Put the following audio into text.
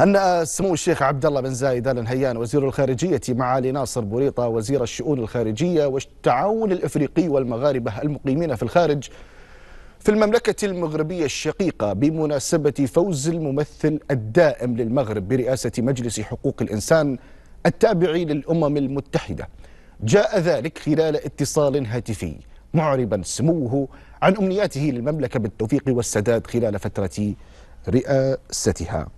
هنأ سمو الشيخ عبد الله بن زايد ال نهيان وزير الخارجية معالي ناصر بوريطة وزير الشؤون الخارجية والتعاون الإفريقي والمغاربة المقيمين في الخارج في المملكة المغربية الشقيقة بمناسبة فوز الممثل الدائم للمغرب برئاسة مجلس حقوق الإنسان التابع للأمم المتحدة جاء ذلك خلال اتصال هاتفي معربا سموه عن أمنياته للمملكة بالتوفيق والسداد خلال فترة رئاستها